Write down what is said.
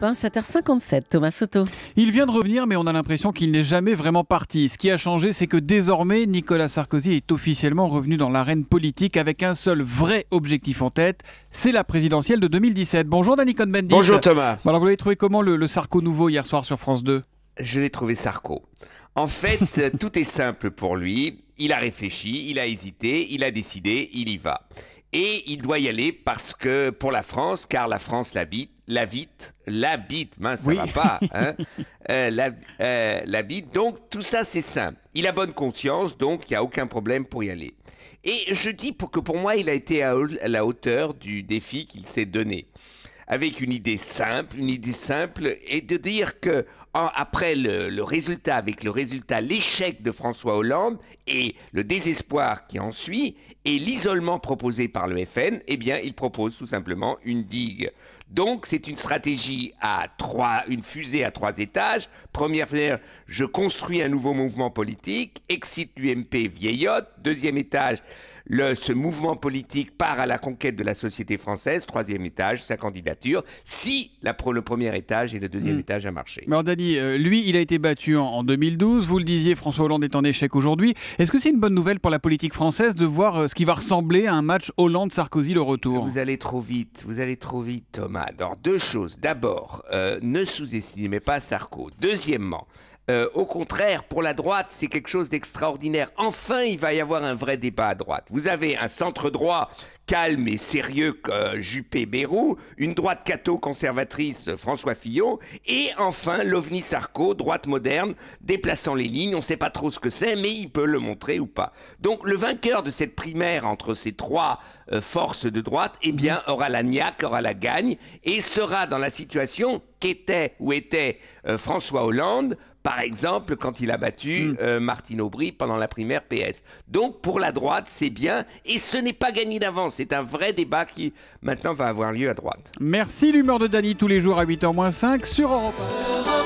7h57, Thomas Soto. Il vient de revenir, mais on a l'impression qu'il n'est jamais vraiment parti. Ce qui a changé, c'est que désormais, Nicolas Sarkozy est officiellement revenu dans l'arène politique avec un seul vrai objectif en tête, c'est la présidentielle de 2017. Bonjour Danny Cohn-Bendit. Bonjour Thomas. Alors vous l'avez trouvé comment le Sarko nouveau hier soir sur France 2 Je l'ai trouvé Sarko. En fait, tout est simple pour lui. Il a réfléchi, il a hésité, il a décidé, il y va. Et il doit y aller parce que pour la France, car la France l'habite, l'habite, l'habite, mince, ça ne va pas, hein. euh, euh, l'habite. donc tout ça, c'est simple. Il a bonne conscience, donc il n'y a aucun problème pour y aller. Et je dis pour que pour moi, il a été à la hauteur du défi qu'il s'est donné avec une idée simple, une idée simple, et de dire que après le, le, résultat, avec le résultat, l'échec de François Hollande et le désespoir qui en suit et l'isolement proposé par le FN, eh bien, il propose tout simplement une digue donc c'est une stratégie à trois, une fusée à trois étages. Première je construis un nouveau mouvement politique, excite l'UMP vieillotte. Deuxième étage, ce mouvement politique part à la conquête de la société française. Troisième étage, sa candidature. Si le premier étage et le deuxième hmm. étage a marché. Alors, Dany, euh, lui, il a été battu en, 2012. Vous le disiez, François Hollande est en échec aujourd'hui. Est-ce que c'est une bonne nouvelle pour la politique française de voir euh, ce qui va ressembler à un match Hollande-Sarkozy le retour Vous allez trop vite, vous allez trop vite, Thomas alors deux choses. D'abord, euh, ne sous-estimez pas Sarko. Deuxièmement, euh, au contraire, pour la droite, c'est quelque chose d'extraordinaire. Enfin, il va y avoir un vrai débat à droite. Vous avez un centre droit calme et sérieux que Juppé-Bérou, une droite catho-conservatrice François Fillon, et enfin l'OVNI Sarko, droite moderne, déplaçant les lignes, on ne sait pas trop ce que c'est, mais il peut le montrer ou pas. Donc le vainqueur de cette primaire entre ces trois euh, forces de droite, eh bien, aura la niaque, aura la gagne, et sera dans la situation qu'était ou était euh, François Hollande par exemple quand il a battu hmm. euh, Martine Aubry pendant la primaire PS. Donc pour la droite, c'est bien et ce n'est pas gagné d'avance. C'est un vrai débat qui maintenant va avoir lieu à droite. Merci l'humeur de Dany tous les jours à 8h 05 5 sur Europe.